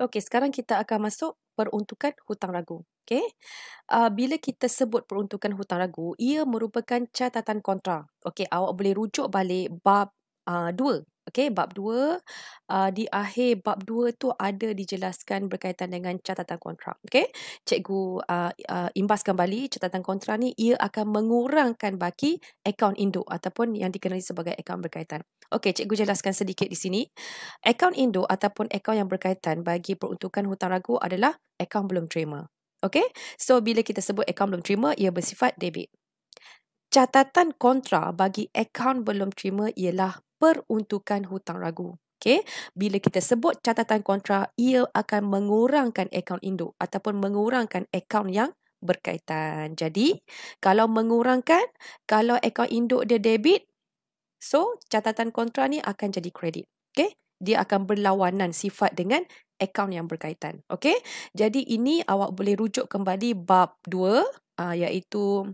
Okey, sekarang kita akan masuk peruntukan hutang ragu. Okey. Uh, bila kita sebut peruntukan hutang ragu, ia merupakan catatan kontra. Okey, awak boleh rujuk balik bab uh, ah, 2. Okey, bab dua uh, di akhir bab dua tu ada dijelaskan berkaitan dengan catatan kontrak. Okey. Cikgu uh, uh, imbaskan balik catatan kontrak ni ia akan mengurangkan baki akaun induk ataupun yang dikenali sebagai akaun berkaitan. Okey, cikgu jelaskan sedikit di sini. Akaun Indo ataupun akaun yang berkaitan bagi peruntukan hutang ragu adalah akaun belum terima. Okey, so bila kita sebut akaun belum terima, ia bersifat debit. Catatan kontra bagi akaun belum terima ialah peruntukan hutang ragu. Okay. Bila kita sebut catatan kontra, ia akan mengurangkan akaun induk ataupun mengurangkan akaun yang berkaitan. Jadi, kalau mengurangkan, kalau akaun induk dia debit, So, catatan kontra ni akan jadi kredit. Okay? Dia akan berlawanan sifat dengan akaun yang berkaitan. Okay? Jadi, ini awak boleh rujuk kembali bab 2 uh, ah, iaitu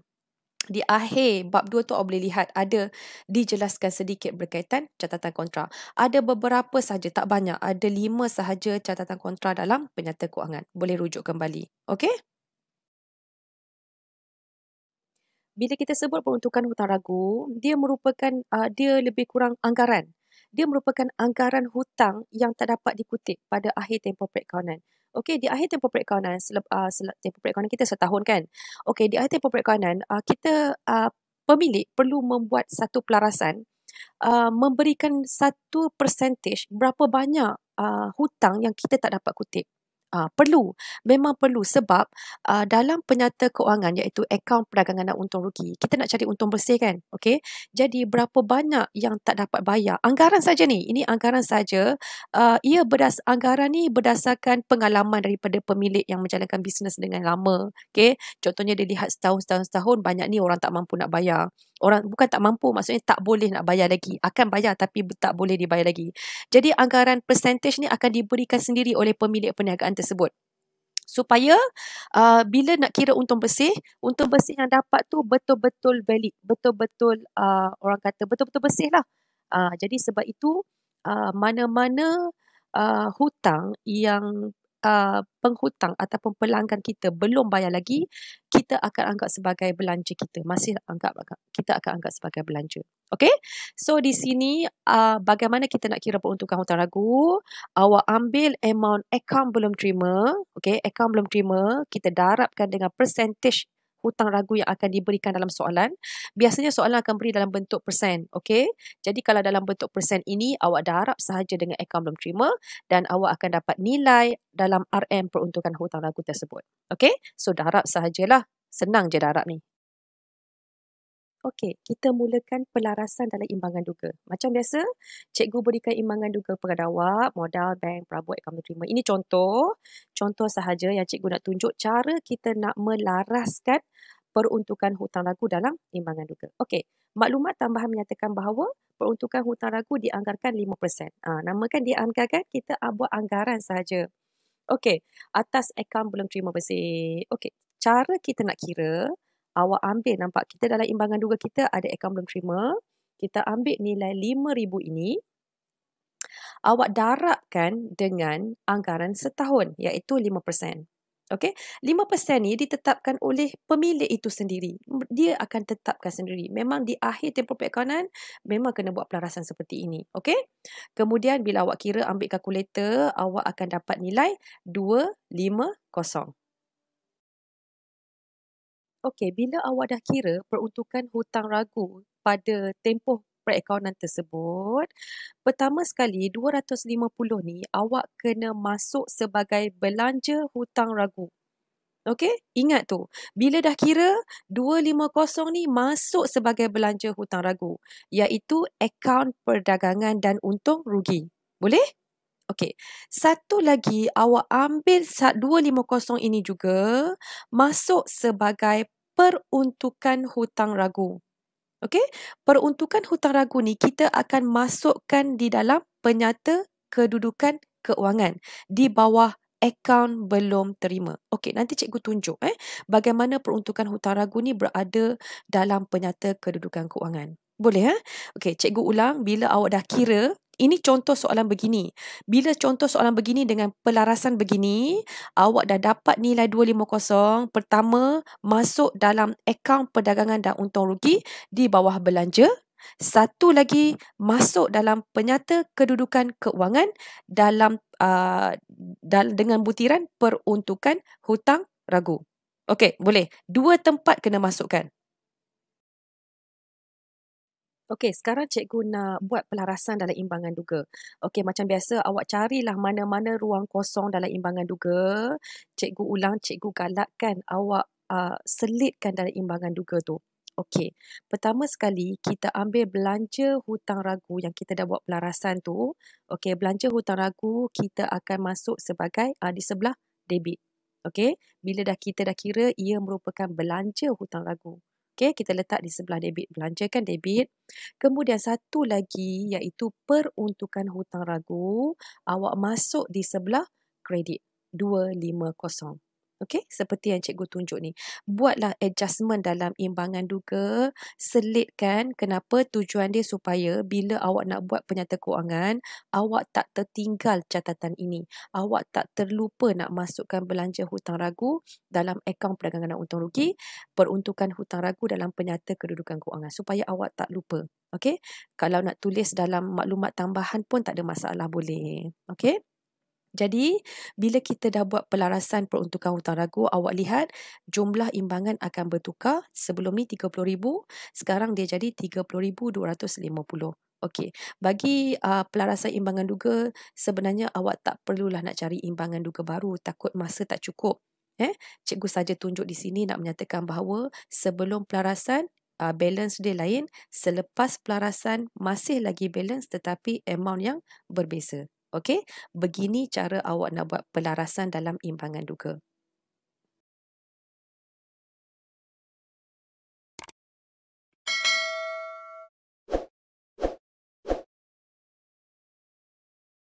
di akhir bab dua tu awak boleh lihat ada dijelaskan sedikit berkaitan catatan kontra. Ada beberapa sahaja, tak banyak. Ada lima sahaja catatan kontra dalam penyata kewangan. Boleh rujuk kembali. Okay? bila kita sebut peruntukan hutang ragu, dia merupakan uh, dia lebih kurang anggaran. Dia merupakan anggaran hutang yang tak dapat dikutip pada akhir tempoh perakaunan. Okey, di akhir tempoh perakaunan, selep, uh, ah, selep tempoh perakaunan kita setahun kan. Okey, di akhir tempoh perakaunan, uh, kita uh, pemilik perlu membuat satu pelarasan Uh, memberikan satu percentage berapa banyak uh, hutang yang kita tak dapat kutip. Uh, perlu, memang perlu sebab uh, dalam penyata keuangan iaitu akaun perdagangan dan untung rugi, kita nak cari untung bersih kan? Okay? Jadi berapa banyak yang tak dapat bayar? Anggaran saja ni, ini anggaran saja. Uh, ia berdas anggaran ni berdasarkan pengalaman daripada pemilik yang menjalankan bisnes dengan lama. Okay? Contohnya dia lihat setahun-setahun-setahun banyak ni orang tak mampu nak bayar orang bukan tak mampu maksudnya tak boleh nak bayar lagi akan bayar tapi tak boleh dibayar lagi jadi anggaran percentage ni akan diberikan sendiri oleh pemilik perniagaan tersebut supaya uh, bila nak kira untung bersih untung bersih yang dapat tu betul-betul valid betul-betul uh, orang kata betul-betul bersih lah uh, jadi sebab itu uh, mana-mana uh, hutang yang uh, penghutang ataupun pelanggan kita belum bayar lagi, kita akan anggap sebagai belanja kita. Masih anggap kita akan anggap sebagai belanja. Okay? So di sini uh, bagaimana kita nak kira peruntukan hutang ragu? Awak ambil amount account belum terima, okay? Account belum terima, kita darabkan dengan percentage hutang ragu yang akan diberikan dalam soalan. Biasanya soalan akan beri dalam bentuk persen. Okay? Jadi kalau dalam bentuk persen ini, awak dah harap sahaja dengan akaun belum terima dan awak akan dapat nilai dalam RM peruntukan hutang ragu tersebut. Okay? So dah harap sahajalah. Senang je dah harap ni. Okey, kita mulakan pelarasan dalam imbangan duga. Macam biasa, cikgu berikan imbangan duga kepada awak, modal, bank, perabot, akaun terima. Ini contoh, contoh sahaja yang cikgu nak tunjuk cara kita nak melaraskan peruntukan hutang ragu dalam imbangan duga. Okey, maklumat tambahan menyatakan bahawa peruntukan hutang ragu dianggarkan 5%. Ha, namakan dianggarkan, kita buat anggaran sahaja. Okey, atas akaun belum terima bersih. Okey, cara kita nak kira, awak ambil nampak kita dalam imbangan duga kita ada akaun belum terima. Kita ambil nilai RM5,000 ini. Awak darabkan dengan anggaran setahun iaitu 5%. Okay, 5% ni ditetapkan oleh pemilik itu sendiri. Dia akan tetapkan sendiri. Memang di akhir tempoh perakaunan, memang kena buat pelarasan seperti ini. Okay, kemudian bila awak kira ambil kalkulator, awak akan dapat nilai 250. Okey, bila awak dah kira peruntukan hutang ragu pada tempoh perakaunan tersebut, pertama sekali 250 ni awak kena masuk sebagai belanja hutang ragu. Okey, ingat tu. Bila dah kira 250 ni masuk sebagai belanja hutang ragu, iaitu akaun perdagangan dan untung rugi. Boleh? Okey, Satu lagi, awak ambil 250 ini juga masuk sebagai peruntukan hutang ragu. Okey, Peruntukan hutang ragu ni kita akan masukkan di dalam penyata kedudukan keuangan di bawah akaun belum terima. Okey, nanti cikgu tunjuk eh bagaimana peruntukan hutang ragu ni berada dalam penyata kedudukan keuangan. Boleh eh? Okey, cikgu ulang bila awak dah kira ini contoh soalan begini. Bila contoh soalan begini dengan pelarasan begini, awak dah dapat nilai 250. Pertama, masuk dalam akaun perdagangan dan untung rugi di bawah belanja. Satu lagi, masuk dalam penyata kedudukan keuangan dalam uh, dengan butiran peruntukan hutang ragu. Okey, boleh. Dua tempat kena masukkan. Okey, sekarang cikgu nak buat pelarasan dalam imbangan duga. Okey, macam biasa awak carilah mana-mana ruang kosong dalam imbangan duga. Cikgu ulang, cikgu galakkan awak uh, selitkan dalam imbangan duga tu. Okey, pertama sekali kita ambil belanja hutang ragu yang kita dah buat pelarasan tu. Okey, belanja hutang ragu kita akan masuk sebagai uh, di sebelah debit. Okey, bila dah kita dah kira ia merupakan belanja hutang ragu. Okay, kita letak di sebelah debit belanja kan debit. Kemudian satu lagi iaitu peruntukan hutang ragu. Awak masuk di sebelah kredit 250. Okay, seperti yang cikgu tunjuk ni. Buatlah adjustment dalam imbangan duga, selitkan kenapa tujuan dia supaya bila awak nak buat penyata keuangan, awak tak tertinggal catatan ini. Awak tak terlupa nak masukkan belanja hutang ragu dalam akaun perdagangan dan untung rugi, peruntukan hutang ragu dalam penyata kedudukan keuangan supaya awak tak lupa. Okay, kalau nak tulis dalam maklumat tambahan pun tak ada masalah boleh. Okay. Jadi, bila kita dah buat pelarasan peruntukan hutang ragu, awak lihat jumlah imbangan akan bertukar. Sebelum ni RM30,000, sekarang dia jadi RM30,250. Okey, bagi uh, pelarasan imbangan duga, sebenarnya awak tak perlulah nak cari imbangan duga baru, takut masa tak cukup. Eh, cikgu saja tunjuk di sini nak menyatakan bahawa sebelum pelarasan, uh, balance dia lain, selepas pelarasan masih lagi balance tetapi amount yang berbeza. Okey, hmm. begini cara awak nak buat pelarasan dalam imbangan duga.